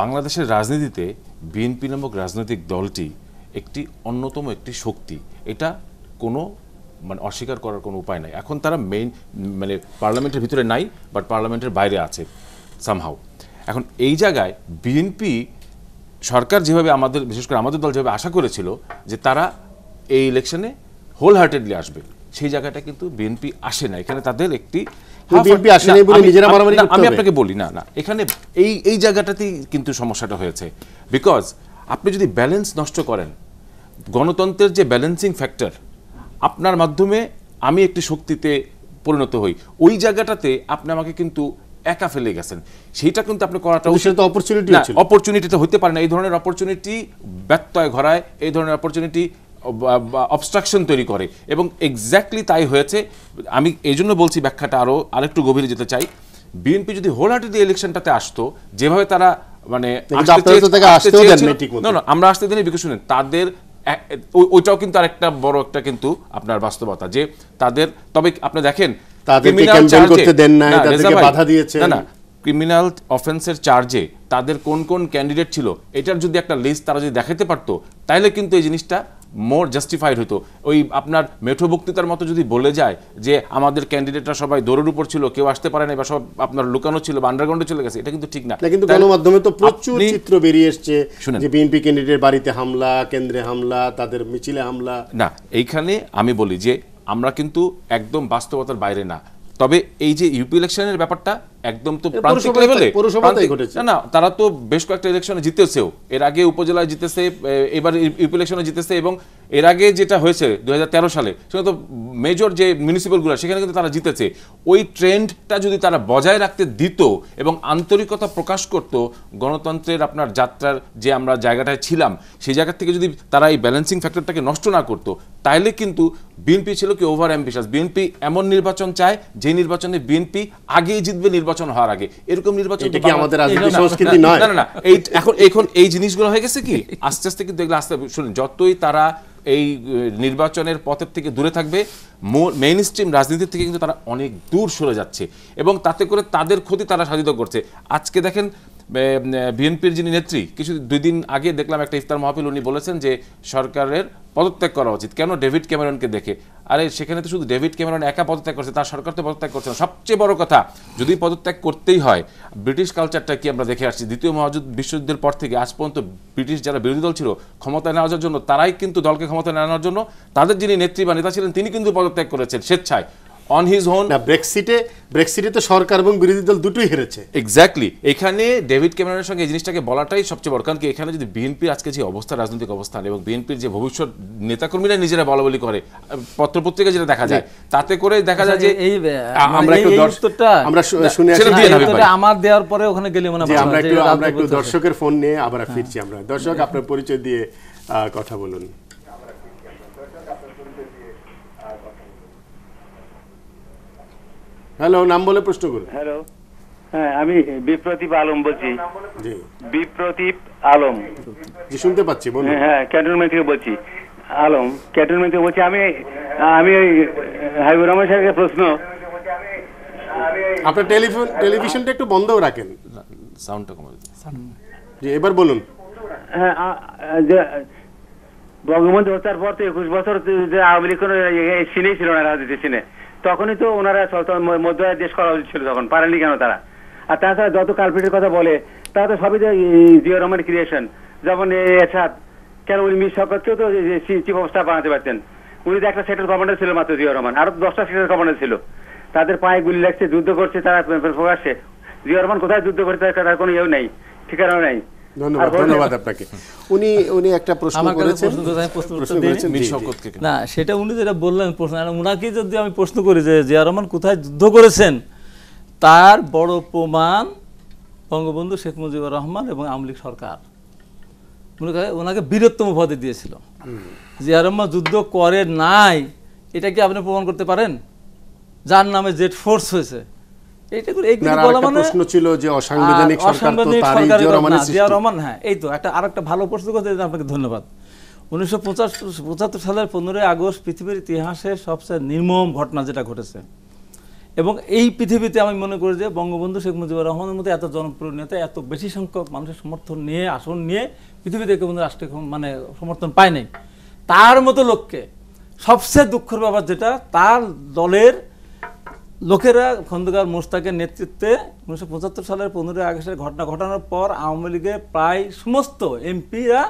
বাংলাদেশের রাজনীতিতে বিএনপি নামক রাজনৈতিক দলটি একটি অন্যতম একটি শক্তি এটা কোনো মানে অস্বীকার করার কোনো উপায় নাই এখন তারা মেইন মানে পার্লামেন্টের ভিতরে নাই বাট পার্লামেন্টের বাইরে আছে সামহাউ এখন এই জায়গায় বিএনপি সরকার যেভাবে আমাদের বিশেষ করে আমাদের দল যেভাবে আশা করেছিল যে তারা এই ইলেকশনে হোল হার্টেডলি আসবে সেই জায়গাটা কিন্তু বিএনপি আসে না এখানে তাদের একটি আমি আপনাকে বলি না না এখানে এই এই জায়গাটাতেই কিন্তু সমস্যাটা হয়েছে বিকজ আপনি যদি ব্যালেন্স নষ্ট করেন গণতন্ত্রের যে ব্যালেন্সিং ফ্যাক্টর আপনার মাধ্যমে আমি একটি শক্তিতে পরিণত হই ওই জায়গাটাতে আপনি আমাকে কিন্তু একা ফেলে গেছেন সেইটা কিন্তু আপনি করাটা সেটা অপরচুনিটি অপরচুনিটি তো হতে পারে না এই ধরনের অপরচুনিটি ব্যত্যয় ঘরায় এই ধরনের অপরচুনিটি অবস্ট্রাকশন তৈরি করে এবং এক্স্যাক্টলি তাই হয়েছে আমি এই জন্য বলছি ব্যাখ্যাটা আরও আরেকটু গভীরে যেতে চাই বিএনপি যদি হোল হার্টেডলি ইলেকশনটাতে আসতো যেভাবে তারা মানে আমরা আসতে দিনে শুনেন তাদের ওইটাও কিন্তু আরেকটা বড় একটা কিন্তু আপনার বাস্তবতা যে তাদের তবে আপনি দেখেন না ক্রিমিনাল অফেন্সের চার্জে তাদের কোন কোন ক্যান্ডিডেট ছিল এটার যদি একটা লিস্ট তারা যদি দেখাতে পারতো তাহলে কিন্তু এই জিনিসটা মোর জাস্টিফাইড হতো ওই আপনার মেঠো বক্তৃতার মতো যদি বলে যায় যে আমাদের ক্যান্ডিডেটরা সবাই দৌড়ের উপর ছিল কেউ আসতে পারে না বা সব আপনার লুকানো ছিল আন্ডারগ্রাউন্ডে চলে গেছে এটা কিন্তু ঠিক না কিন্তু গণমাধ্যমে তো প্রচুর চিত্র বেরিয়ে এসছে যে বিএনপি ক্যান্ডিডেট বাড়িতে হামলা কেন্দ্রে হামলা তাদের মিছিলে হামলা না এইখানে আমি বলি যে আমরা কিন্তু একদম বাস্তবতার বাইরে না তবে এই যে ইউপি ইলেকশনের ব্যাপারটা একদম তো প্রান্তিক লেভেলে না না তারা তো বেশ কয়েকটা ইলেকশনে জিতেছেও এর আগে উপজেলায় জিতেছে এবার ইউপি ইলেকশনে জিতেছে এবং এর আগে যেটা হয়েছে দু সালে সেখানে তো মেজর যে মিউনিসিপ্যালগুলো সেখানে কিন্তু তারা জিতেছে ওই ট্রেন্ডটা যদি তারা বজায় রাখতে দিত এবং আন্তরিকতা প্রকাশ করত গণতন্ত্রের আপনার যাত্রার যে আমরা জায়গাটায় ছিলাম সেই জায়গা থেকে যদি তারা এই ব্যালেন্সিং ফ্যাক্টরটাকে নষ্ট না করতো তাইলে কিন্তু বিএনপি ছিল কি ওভার অ্যাম্বিশাস বিএনপি এমন নির্বাচন চায় যে নির্বাচনে বিএনপি আগেই জিতবে নির্বাচন নির্বাচন হওয়ার আগে এরকম নির্বাচন কি আমাদের রাজনীতি সংস্কৃতি নয় না না এই এখন এখন এই জিনিসগুলো হয়ে গেছে কি আস্তে আস্তে কি দেখলে আস্তে শুনুন যতই তারা এই নির্বাচনের পথের থেকে দূরে থাকবে মেইন স্ট্রিম রাজনীতির থেকে কিন্তু তারা অনেক দূর সরে যাচ্ছে এবং তাতে করে তাদের ক্ষতি তারা সাধিত করছে আজকে দেখেন বিএনপির যিনি নেত্রী কিছু দুই দিন আগে দেখলাম একটা ইফতার মাহফিল উনি বলেছেন যে সরকারের পদত্যাগ করা উচিত কেন ডেভিড ক্যামেরনকে দেখে আরে সেখানে তো শুধু ডেভিড ক্যামেরন একা পদত্যাগ করছে তার সরকার তো পদত্যাগ করছে না সবচেয়ে বড় কথা যদি পদত্যাগ করতেই হয় ব্রিটিশ কালচারটা কি আমরা দেখে আসছি দ্বিতীয় মহাযুদ্ধ বিশ্বযুদ্ধের পর থেকে আজ পর্যন্ত ব্রিটিশ যারা বিরোধী দল ছিল ক্ষমতা নেওয়ার জন্য তারাই কিন্তু দলকে ক্ষমতা নেওয়ার জন্য তাদের যিনি নেত্রী বা নেতা ছিলেন তিনি কিন্তু পদত্যাগ করেছেন স্বেচ্ছায় অন হিজ হোন না ব্রেক্সিটে ব্রেক্সিটে তো সরকার এবং বিরোধী দল দুটোই হেরেছে এক্স্যাক্টলি এখানে ডেভিড ক্যামেরনের সঙ্গে এই জিনিসটাকে বলাটাই সবচেয়ে বড় কারণ কি এখানে যদি বিএনপির আজকে যে অবস্থা রাজনৈতিক অবস্থান এবং বিএনপির যে ভবিষ্যৎ নেতাকর্মীরা নিজেরা বলা বলি করে পত্রিকা যেটা দেখা যায় তাতে করে দেখা যায় আচ্ছা, যে এই আমরা একটু দর্শকটা আমরা শুনে আসি আমার দেওয়ার পরে ওখানে গেলে মনে হয় আমরা একটু আমরা একটু দর্শকের ফোন নিয়ে আবার ফিরছি আমরা দর্শক আপনার পরিচয় দিয়ে কথা বলুন হ্যালো নাম বলে প্রশ্ন করুন হ্যালো হ্যাঁ আমি বিপ্রতীপ আলম বলছি জি বিপ্রতীপ আলম জি শুনতে পাচ্ছি বলুন হ্যাঁ, হ্যাঁ ক্যান্টনমেন্ট থেকে বলছি আলম ক্যান্টনমেন্ট থেকে বলছি আমি আমি ওই হাবিবুর রহমান প্রশ্ন আপনার টেলিফোন টেলিভিশনটা একটু বন্ধ রাখেন সাউন্ডটা কমে জি এবার বলুন হ্যাঁ বঙ্গবন্ধু হত্যার পর তো একুশ বছর আওয়ামী লীগ কোনো ইয়ে, ইয়ে, সিনেই ছিল না রাজনীতি সিনে তখনই তো ওনারা মধ্য দেশ করা উচিত ছিল তখন পারেনি কেন তারা আর তাছাড়া যত কালপিটের কথা বলে তারা তো সবই তো জিও রহমান ক্রিয়েশন যেমন এছাদ কেন উনি মিস সরকারকেও তো চিফ অফ স্টাফ বানাতে পারতেন উনি তো একটা সেটের কমান্ডার ছিল মাত্র জিও রহমান আরো দশটা সেটের কমান্ডার ছিল তাদের পায়ে গুলি লাগছে যুদ্ধ করছে তারা প্রকাশ্যে জিও রহমান কোথায় যুদ্ধ করছে তার কোনো ইয়েও নেই ঠিকানাও নেই ধন্যবাদ ধন্যবাদ আপনাকে উনি উনি একটা প্রশ্ন করেছেন প্রশ্ন না সেটা উনি যেটা বললেন প্রশ্ন উনাকে যদি আমি প্রশ্ন করি যে জিয়া রহমান কোথায় যুদ্ধ করেছেন তার বড় প্রমাণ বঙ্গবন্ধু শেখ মুজিবুর রহমান এবং আমলিক সরকার ওনাকে বীরত্তম পদে দিয়েছিল জিয়া রহমান যুদ্ধ করে নাই এটা কি আপনি প্রমাণ করতে পারেন যার নামে জেট ফোর্স হয়েছে মানে- হ্যাঁ, এই এবং এই পৃথিবীতে আমি মনে করি যে বঙ্গবন্ধু শেখ মুজিবুর রহমানের মধ্যে এত জনপ্রিয় নেতা এত বেশি সংখ্যক মানুষের সমর্থন নিয়ে আসন নিয়ে পৃথিবীতে কোনো রাষ্ট্রে মানে সমর্থন পায় নাই তার মতো লোককে সবচেয়ে দুঃখের ব্যাপার যেটা তার দলের লোকেরা খন্দকার মোস্তাকের নেতৃত্বে উনিশশো পঁচাত্তর সালের পনেরোই আগস্টের ঘটনা ঘটানোর পর আওয়ামী লীগের প্রায় সমস্ত এমপিরা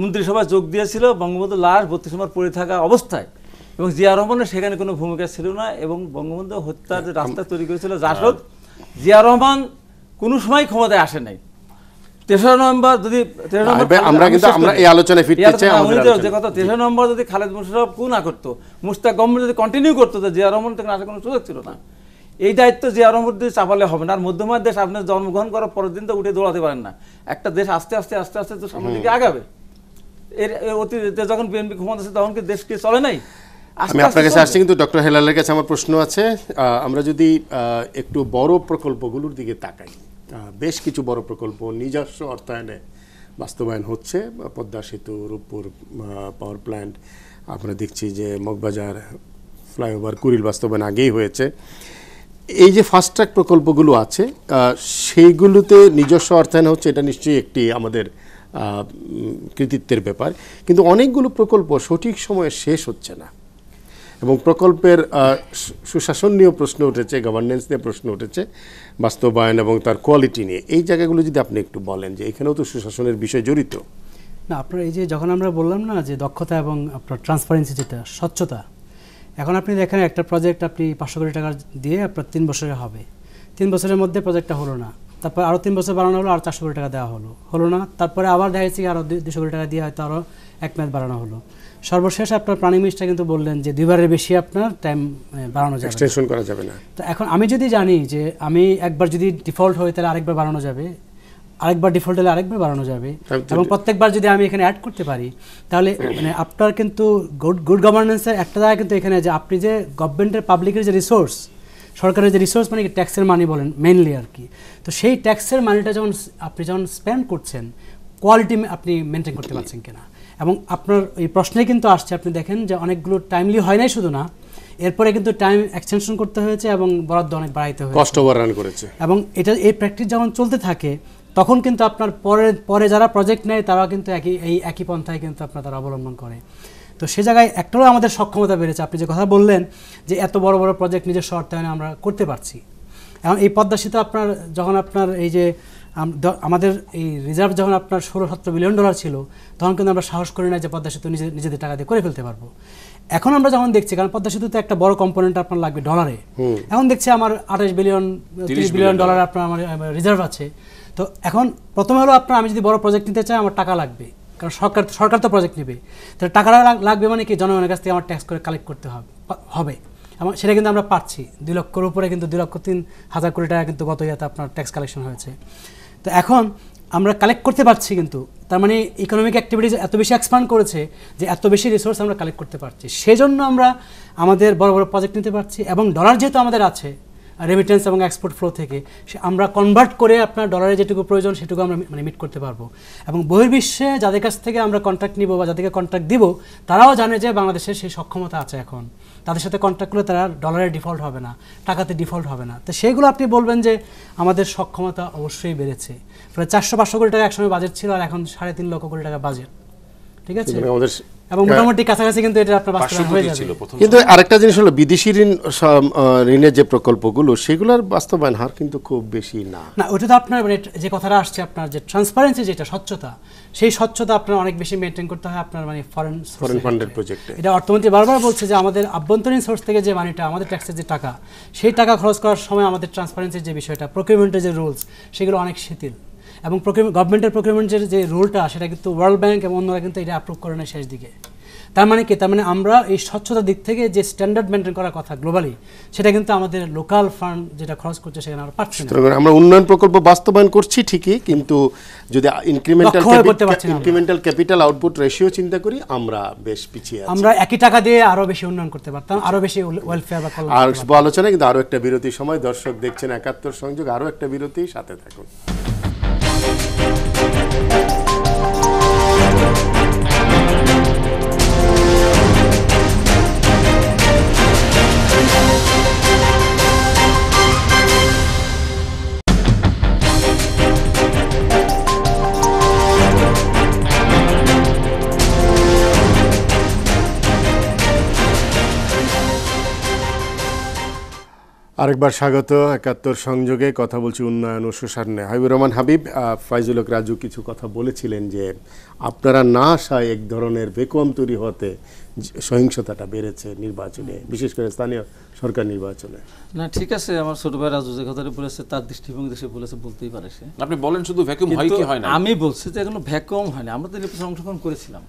মন্ত্রিসভায় যোগ দিয়েছিল বঙ্গবন্ধু লাশ বত্রিশ নম্বর পড়ে থাকা অবস্থায় এবং জিয়া রহমানের সেখানে কোনো ভূমিকা ছিল না এবং বঙ্গবন্ধু হত্যার যে রাস্তা তৈরি করেছিল জাসদ হ্যাঁ। জিয়া রহমান কোনো সময় ক্ষমতায় আসে নাই জন্মগ্রহণ করার পরের দিন তো উঠে দৌড়াতে পারেন না একটা দেশ আস্তে আস্তে আস্তে আস্তে তো সামনের দিকে আগাবে এর অতীতে যখন বিএনপি ক্ষমতা আছে তখন কি দেশ চলে নাই আমি আপনার কাছে আসছি কিন্তু ডক্টর হেলালের কাছে আমার প্রশ্ন আছে আমরা যদি একটু বড় প্রকল্পগুলোর দিকে তাকাই বেশ কিছু বড় প্রকল্প নিজস্ব অর্থায়নে বাস্তবায়ন হচ্ছে পদ্মা সেতু রূপপুর পাওয়ার প্ল্যান্ট আমরা দেখছি যে মগবাজার ফ্লাইওভার কুরিল বাস্তবায়ন আগেই হয়েছে এই যে ট্র্যাক প্রকল্পগুলো আছে সেইগুলোতে নিজস্ব অর্থায়ন হচ্ছে এটা নিশ্চয়ই একটি আমাদের কৃতিত্বের ব্যাপার কিন্তু অনেকগুলো প্রকল্প সঠিক সময়ে শেষ হচ্ছে না এবং প্রকল্পের সুশাসন নিয়েও প্রশ্ন উঠেছে গভর্নেন্স নিয়ে প্রশ্ন উঠেছে বাস্তবায়ন এবং তার কোয়ালিটি নিয়ে এই জায়গাগুলো যদি আপনি একটু বলেন যে এখানেও তো সুশাসনের বিষয় জড়িত না আপনার এই যে যখন আমরা বললাম না যে দক্ষতা এবং আপনার ট্রান্সপারেন্সি যেটা স্বচ্ছতা এখন আপনি দেখেন একটা প্রজেক্ট আপনি পাঁচশো কোটি টাকা দিয়ে আপনার তিন বছরে হবে তিন বছরের মধ্যে প্রজেক্টটা হলো না তারপর আরও তিন বছর বাড়ানো হলো আর চারশো কোটি টাকা দেওয়া হলো হলো না তারপরে আবার দেখা যাচ্ছে আরও দুশো কোটি টাকা দিয়ে হয়তো আরও এক মেয়াদ বাড়ানো হলো সর্বশেষ আপনার প্রাণী মিনিস্টার কিন্তু বললেন যে দুইবারের বেশি আপনার টাইম বাড়ানো যাবে এক্সটেনশন করা যাবে না তো এখন আমি যদি জানি যে আমি একবার যদি ডিফল্ট হই তাহলে আরেকবার বাড়ানো যাবে আরেকবার ডিফল্ট হলে আরেকবার বাড়ানো যাবে এবং প্রত্যেকবার যদি আমি এখানে অ্যাড করতে পারি তাহলে মানে আপনার কিন্তু গুড গুড গভর্নেন্সের একটা জায়গা কিন্তু এখানে যে আপনি যে গভর্নমেন্টের পাবলিকের যে রিসোর্স সরকারের যে রিসোর্স মানে ট্যাক্সের মানি বলেন মেনলি আর কি তো সেই ট্যাক্সের মানিটা যখন আপনি যখন স্পেন্ড করছেন কোয়ালিটি আপনি মেনটেন করতে পারছেন কিনা এবং আপনার এই প্রশ্নে কিন্তু আসছে আপনি দেখেন যে অনেকগুলো টাইমলি হয় নাই শুধু না এরপরে কিন্তু টাইম এক্সটেনশন করতে হয়েছে এবং বরাদ্দ অনেক বাড়াইতে হয়েছে কষ্ট করেছে এবং এটা এই প্র্যাকটিস যখন চলতে থাকে তখন কিন্তু আপনার পরে পরে যারা প্রজেক্ট নেয় তারা কিন্তু একই এই একই পন্থায় কিন্তু আপনার তারা অবলম্বন করে তো সে জায়গায় একটাও আমাদের সক্ষমতা বেড়েছে আপনি যে কথা বললেন যে এত বড় বড় প্রজেক্ট নিজের শর্তায়নে আমরা করতে পারছি এখন এই পদ্মা সেতু আপনার যখন আপনার এই যে আমাদের এই রিজার্ভ যখন আপনার ষোলো সতেরো বিলিয়ন ডলার ছিল তখন কিন্তু আমরা সাহস করি না যে পদ্মা সেতু নিজে নিজেদের টাকা দিয়ে করে ফেলতে পারবো এখন আমরা যখন দেখছি কারণ পদ্মা সেতুতে একটা বড় কম্পোনেন্ট আপনার লাগবে ডলারে এখন দেখছি আমার আঠাশ বিলিয়ন তিরিশ বিলিয়ন ডলার আপনার আমার রিজার্ভ আছে তো এখন প্রথমে হলো আপনার আমি যদি বড় প্রজেক্ট নিতে চাই আমার টাকা লাগবে কারণ সরকার সরকার তো প্রজেক্ট নেবে তাহলে টাকাটা লাগবে মানে কি জনগণের কাছ থেকে আমার ট্যাক্স করে কালেক্ট করতে হবে আমার সেটা কিন্তু আমরা পাচ্ছি দুই লক্ষর উপরে কিন্তু দুই লক্ষ তিন হাজার কোটি টাকা কিন্তু গত ইয়াতে আপনার ট্যাক্স কালেকশন হয়েছে তো এখন আমরা কালেক্ট করতে পারছি কিন্তু তার মানে ইকোনমিক অ্যাক্টিভিটিস এত বেশি এক্সপান্ড করেছে যে এত বেশি রিসোর্স আমরা কালেক্ট করতে পারছি সেজন্য আমরা আমাদের বড় বড় প্রজেক্ট নিতে পারছি এবং ডলার যেহেতু আমাদের আছে রেমিটেন্স এবং এক্সপোর্ট ফ্লো থেকে সে আমরা কনভার্ট করে আপনার ডলারে যেটুকু প্রয়োজন সেটুকু আমরা মানে মিট করতে পারবো এবং বহির্বিশ্বে যাদের কাছ থেকে আমরা কন্ট্রাক্ট নিব বা যাদেরকে কন্ট্রাক্ট দিব তারাও জানে যে বাংলাদেশের সেই সক্ষমতা আছে এখন তাদের সাথে কন্ট্যাক্ট করলে তারা ডলারে ডিফল্ট হবে না টাকাতে ডিফল্ট হবে না তো সেইগুলো আপনি বলবেন যে আমাদের সক্ষমতা অবশ্যই বেড়েছে প্রায় চারশো পাঁচশো কোটি টাকা একসময় বাজেট ছিল আর এখন সাড়ে তিন লক্ষ কোটি টাকা বাজেট ঠিক আছে আমাদের এবং হ্যাঁ। মোটামুটি কাছাকাছি কিন্তু এটা আপনার বাস্তবায়ন হয়ে যাবে কিন্তু আরেকটা জিনিস হলো বিদেশি ঋণ ঋণের যে প্রকল্পগুলো সেগুলোর বাস্তবায়ন হার কিন্তু খুব বেশি না না ওটা তো আপনার মানে যে কথাটা আসছে আপনার যে ট্রান্সপারেন্সি যেটা স্বচ্ছতা সেই স্বচ্ছতা আপনার অনেক বেশি মেনটেন করতে হয় আপনার মানে ফরেন ফরেন প্রজেক্টে এটা অর্থমন্ত্রী বারবার বলছে যে আমাদের আভ্যন্তরীণ সোর্স থেকে যে মানিটা আমাদের ট্যাক্সের যে টাকা সেই টাকা খরচ করার সময় আমাদের ট্রান্সপারেন্সির যে বিষয়টা প্রকিউরমেন্টের যে রুলস সেগুলো অনেক শিথিল এবং গভর্নমেন্টের প্রক্রিয়মেন্টের যে রোলটা সেটা কিন্তু ওয়ার্ল্ড ব্যাংক এবং অন্যরা কিন্তু এটা অ্যাপ্রুভ করে না শেষ দিকে তার মানে কি তার মানে আমরা এই স্বচ্ছতার দিক থেকে যে স্ট্যান্ডার্ড মেনটেন করার কথা গ্লোবালি সেটা কিন্তু আমাদের লোকাল ফান্ড যেটা খরচ করছে সেখানে আমরা পাচ্ছি আমরা উন্নয়ন প্রকল্প বাস্তবায়ন করছি ঠিকই কিন্তু যদি incremental incremental capital output ratio চিন্তা করি আমরা বেশ পিছিয়ে আছি আমরা একই টাকা দিয়ে আরো বেশি উন্নয়ন করতে পারতাম আরো বেশি ওয়েলফেয়ার বা আর আলোচনা কিন্তু আরো একটা বিরতি সময় দর্শক দেখছেন একাত্তর সংযোগ আরো একটা বিরতি সাথে থাকুন আরেকবার স্বাগত একাত্তর সংযোগে কথা বলছি উন্নয়ন ও নেয় হাবিব রহমান হাবিব ফাইজুলক রাজু কিছু কথা বলেছিলেন যে আপনারা না আসায় এক ধরনের বেকম তৈরি হতে সহিংসতাটা বেড়েছে নির্বাচনে বিশেষ করে স্থানীয় সরকার নির্বাচনে না ঠিক আছে আমার ছোট ভাই রাজু যে কথাটা বলেছে তার দৃষ্টিভঙ্গি সে বলেছে বলতেই পারে সে আপনি বলেন শুধু ভ্যাকুম হয় কি হয় না আমি বলছি যে এখনো ভ্যাকুম হয়নি আমরা তো নির্বাচন অংশগ্রহণ করেছিলাম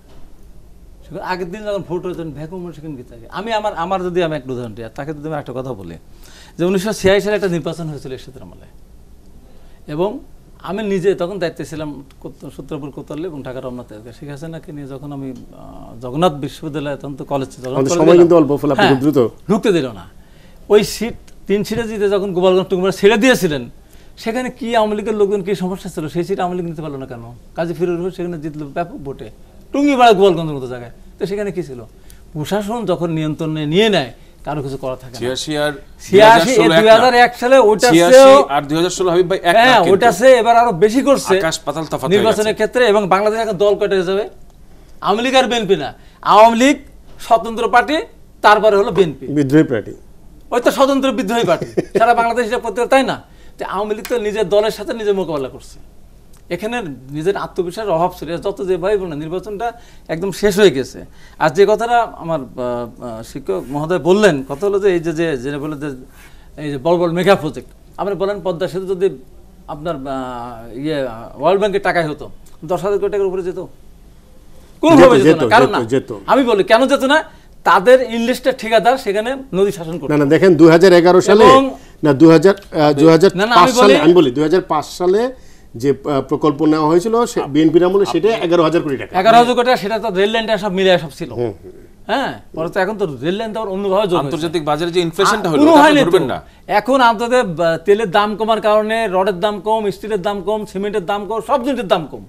আগের দিন যখন ভোট হয়েছেন ভ্যাকুম হয়েছে কিন্তু আমি আমার আমার যদি আমি একটা উদাহরণ দিই তাকে যদি আমি একটা কথা বলি যে উনিশশো সালে একটা নির্বাচন হয়েছিল এরশাদের এবং আমি নিজে তখন দায়িত্বে ছিলাম সূত্রপুর কোতাল এবং ঢাকা রমনাথ শেখ হাসিনা কে নিয়ে যখন আমি জগন্নাথ বিশ্ববিদ্যালয়ে তখন তো কলেজ হ্যাঁ, দ্রুত ঢুকতে দিল না ওই সিট তিন সিটে জিতে যখন গোপালগঞ্জ টুকুমারা ছেড়ে দিয়েছিলেন সেখানে কি আওয়ামী লীগের লোকজন কি সমস্যা ছিল সেই সিট আওয়ামী লীগ নিতে পারলো না কেন কাজে কাজী ফিরুল সেখানে জিতলো ব্যাপক ভোটে টুঙ্গিপাড়া গোপালগঞ্জের মতো জায়গায় তো সেখানে কি ছিল প্রশাসন যখন নিয়ন্ত্রণে নিয়ে নেয় কারো কিছু করা থাকে হ্যাঁ, এবার আরো বেশি করছে নির্বাচনের ক্ষেত্রে এবং বাংলাদেশ এখন দল যাবে আওয়ামী লীগ আর বিএনপি না আওয়ামী লীগ স্বতন্ত্র পার্টি তারপরে হলো বিএনপি বিদ্রোহী পার্টি ওই তো স্বতন্ত্র বিদ্রোহী পার্টি সারা বাংলাদেশ তাই না আওয়ামী লীগ তো নিজের দলের সাথে নিজের মোকাবেলা করছে এখানে নিজের আত্মবিশ্বাসের অভাব ছিল যত যে ভাই বোন নির্বাচনটা একদম শেষ হয়ে গেছে আর যে কথাটা আমার শিক্ষক মহোদয় বললেন কথা হলো যে এই যে যে যেটা বলে যে এই যে বড় বড় মেগা প্রজেক্ট আপনি বলেন পদ্মা সেতু যদি আপনার ইয়ে ওয়ার্ল্ড ব্যাংকের টাকায় হতো দশ হাজার কোটি টাকার উপরে যেত কোনোভাবে যেত না কারণ আমি বলি কেন যেত না তাদের ইংলিশটা ঠিকাদার সেখানে নদী শাসন করত না দেখেন 2011 সালে না 2000 2005 সালে আমি বলি 2005 সালে যে প্রকল্প নেওয়া হয়েছিল বিএনপির আমলে সেটা এগারো হাজার কোটি টাকা এগারো হাজার কোটি সেটা তো রেল লাইনটা সব মিলে সব ছিল হ্যাঁ? তেলের দাম কমার কারণে রডের দাম কম স্টিলের দাম কম সিমেন্টের দাম কম সব জিনিসের দাম কম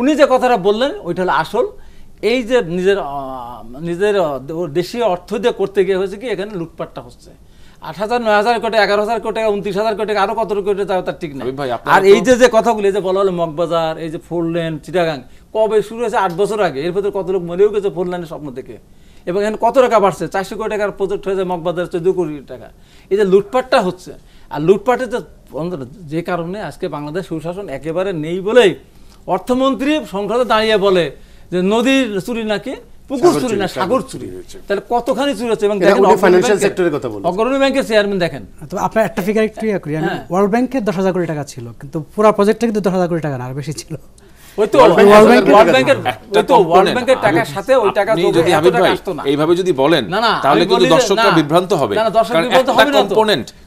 উনি যে কথাটা বললেন ওইটা আসল এই যে নিজের নিজের দেশীয় অর্থ দিয়ে করতে গিয়ে হয়েছে কি এখানে লুটপাটটা হচ্ছে আট হাজার নয় হাজার এগারো হাজার উনত্রিশ হাজার কত তার ঠিক আর এই যে যে বলা হলো এই যে ফোর লেন চিটাগাং কবে শুরু হয়েছে আট বছর আগে এর কত লোক মরেও গেছে ফোর লাইনের স্বপ্ন এবং এখানে কত টাকা বাড়ছে চারশো কোটি টাকার হয়েছে মগবাজার কোটি টাকা এই যে লুটপাটটা হচ্ছে আর লুটপাটের যে যে কারণে আজকে বাংলাদেশ সুশাসন একেবারে নেই বলেই অর্থমন্ত্রী সংসদে দাঁড়িয়ে বলে যে নদীর চুরি নাকি পুকুর চুরি না সাগর চুরি তাহলে কতখানি চুরি হচ্ছে এবং দেখেন ফাইন্যান্সিয়াল সেক্টরের কথা বলুন অগ্রণী ব্যাংকের চেয়ারম্যান দেখেন তো আপনার একটা ফিগার একটু ইয়া করি আমি ওয়ার্ল্ড ব্যাংকের দশ হাজার কোটি টাকা ছিল কিন্তু পুরো প্রজেক্টটা কিন্তু দশ হাজার কোটি টাকা না আর বেশি ছিল এইভাবে যদি বলেন তাহলে কিন্তু দর্শকরা বিভ্রান্ত হবে না দর্শক কারণ একটা কম্পোনেন্ট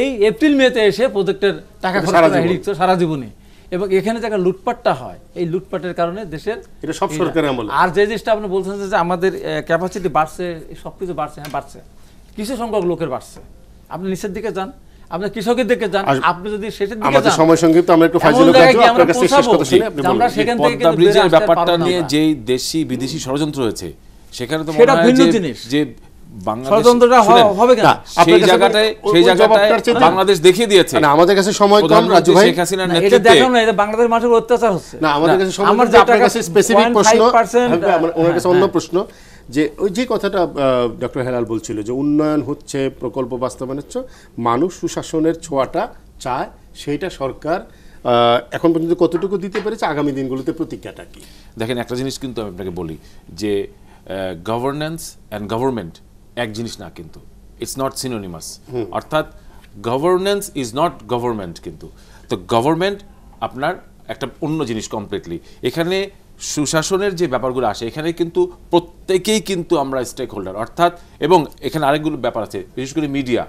এই এপ্রিল মেতে এসে প্রজেক্টের টাকা খরচ সারা জীবনে এবং এখানে যে লুটপাটটা হয় এই লুটপাটের কারণে দেশের এটা সব সরকারের আমল আর যে জিনিসটা আপনি বলছেন যে আমাদের ক্যাপাসিটি বাড়ছে সব কিছু বাড়ছে হ্যাঁ বাড়ছে কিছু সংখ্যক লোকের বাড়ছে আপনি নিচের দিকে যান আপনি কৃষকের দিকে যান আপনি যদি শেষের দিকে যান সময় সংক্ষিপ্ত আমরা একটু ফাইজুল কাজ আপনার কাছে শেষ কথা শুনি আমরা সেখান থেকে ব্রিজের ব্যাপারটা নিয়ে যেই দেশি বিদেশি ষড়যন্ত্র হয়েছে সেখানে তো মনে হয় যে হেলাল বলছিল যে উন্নয়ন হচ্ছে প্রকল্প বাস্তবায়ন হচ্ছে মানুষ সুশাসনের ছোঁয়াটা চায় সেটা সরকার এখন পর্যন্ত কতটুকু দিতে পেরেছে আগামী দিনগুলোতে প্রতিজ্ঞাটা কি দেখেন একটা জিনিস কিন্তু আমি আপনাকে বলি যে গভর্নেন্স অ্যান্ড গভর্নমেন্ট এক জিনিস না কিন্তু ইটস নট সিনোনিমাস অর্থাৎ গভর্নেন্স ইজ নট গভর্নমেন্ট কিন্তু তো গভর্নমেন্ট আপনার একটা অন্য জিনিস কমপ্লিটলি এখানে সুশাসনের যে ব্যাপারগুলো আসে এখানে কিন্তু প্রত্যেকেই কিন্তু আমরা স্টেক হোল্ডার অর্থাৎ এবং এখানে আরেকগুলো ব্যাপার আছে বিশেষ করে মিডিয়া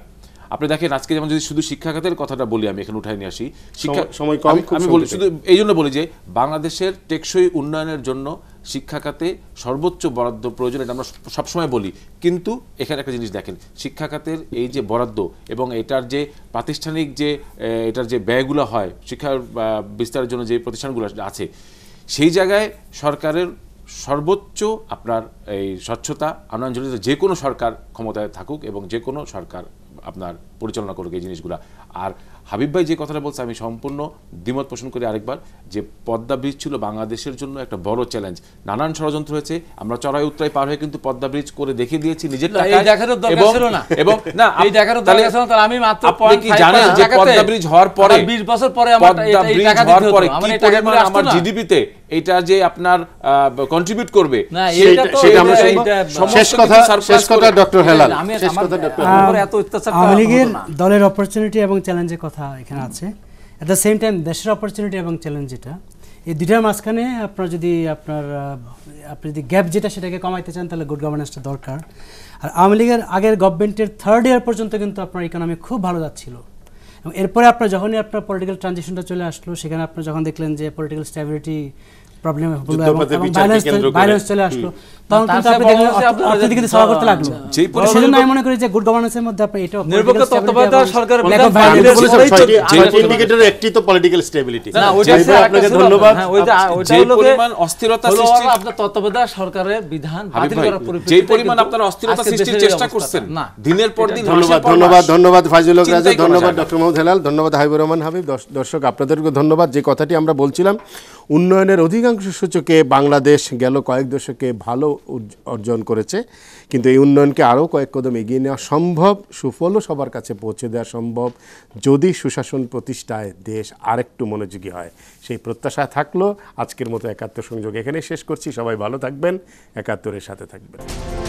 আপনি দেখেন আজকে যেমন যদি শুধু শিক্ষা কথাটা বলি আমি এখানে উঠাই নিয়ে আসি শিক্ষা সময় কম আমি বলি শুধু এই জন্য বলি যে বাংলাদেশের টেকসই উন্নয়নের জন্য শিক্ষাখাতে সর্বোচ্চ বরাদ্দ প্রয়োজন এটা আমরা সবসময় বলি কিন্তু এখানে একটা জিনিস দেখেন শিক্ষাখাতের এই যে বরাদ্দ এবং এটার যে প্রাতিষ্ঠানিক যে এটার যে ব্যয়গুলো হয় শিক্ষা বিস্তারের জন্য যে প্রতিষ্ঠানগুলো আছে সেই জায়গায় সরকারের সর্বোচ্চ আপনার এই স্বচ্ছতা আনাঞ্চলিত যে কোনো সরকার ক্ষমতায় থাকুক এবং যে কোনো সরকার আপনার পরিচালনা করুক এই জিনিসগুলো আর হাবিব ভাই যে কথাটা বলছে আমি সম্পূর্ণ দ্বিমত পোষণ করি আরেকবার যে পদ্মা ব্রিজ ছিল বাংলাদেশের জন্য একটা বড় চ্যালেঞ্জ নানান ষড়যন্ত্র হয়েছে আমরা চড়াই উত্তরায় পার হয়ে কিন্তু পদ্মা ব্রিজ করে দেখিয়ে দিয়েছি নিজের যে এটা যে আপনার কন্ট্রিবিউট করবে দলের অপরচুনিটি এবং চ্যালেঞ্জের কথা কথা এখানে আছে অ্যাট দ্য সেম টাইম দেশের অপরচুনিটি এবং চ্যালেঞ্জ যেটা এই দুইটার মাঝখানে আপনার যদি আপনার আপনি যদি গ্যাপ যেটা সেটাকে কমাইতে চান তাহলে গুড গভর্নেন্সটা দরকার আর আওয়ামী লীগের আগের গভর্নমেন্টের থার্ড ইয়ার পর্যন্ত কিন্তু আপনার ইকোনমি খুব ভালো যাচ্ছিল এবং এরপরে আপনার যখনই আপনার পলিটিক্যাল ট্রানজেকশনটা চলে আসলো সেখানে আপনার যখন দেখলেন যে পলিটিক্যাল স্ট্যাবিলিটি প্রবলেম হলো এবং ভাইলেন্স চলে আসলো তখন কিন্তু আপনি দেখলেন অর্থনীতি কিন্তু সভা করতে লাগলো আচ্ছা। সেজন্য আমি মনে করি যে গুড গভর্নেন্সের মধ্যে আপনি এটা নিরপেক্ষ তত্ত্বাবধায়ক সরকার ইন্ডিকেটর আচ্ছা, আচ্ছা, একটি তো পলিটিক্যাল স্টেবিলিটি না ওইটা আপনাকে ধন্যবাদ হ্যাঁ, যে পরিমাণ অস্থিরতা সৃষ্টি আপনার তত্ত্বাবধায়ক সরকারের বিধান বাতিল করার পরিপ্রেক্ষিতে যে পরিমাণ আপনারা অস্থিরতা সৃষ্টির চেষ্টা করছেন দিনের পর দিন ধন্যবাদ ধন্যবাদ ধন্যবাদ ফাইজুল হক রাজা ধন্যবাদ ডক্টর মাহমুদ হেলাল ধন্যবাদ হাবিবুর রহমান হাবিব দর্শক আপনাদেরকে ধন্যবাদ যে কথাটি আমরা বলছিলাম উন্নয়নের অধিকাংশ অক্ষাংশ সূচকে বাংলাদেশ গেল কয়েক দশকে ভালো অর্জন করেছে কিন্তু এই উন্নয়নকে আরও কয়েক কদম এগিয়ে নেওয়া সম্ভব সুফলও সবার কাছে পৌঁছে দেওয়া সম্ভব যদি সুশাসন প্রতিষ্ঠায় দেশ আরেকটু মনোযোগী হয় সেই প্রত্যাশা থাকলো আজকের মতো একাত্তর সংযোগ এখানে শেষ করছি সবাই ভালো থাকবেন একাত্তরের সাথে থাকবেন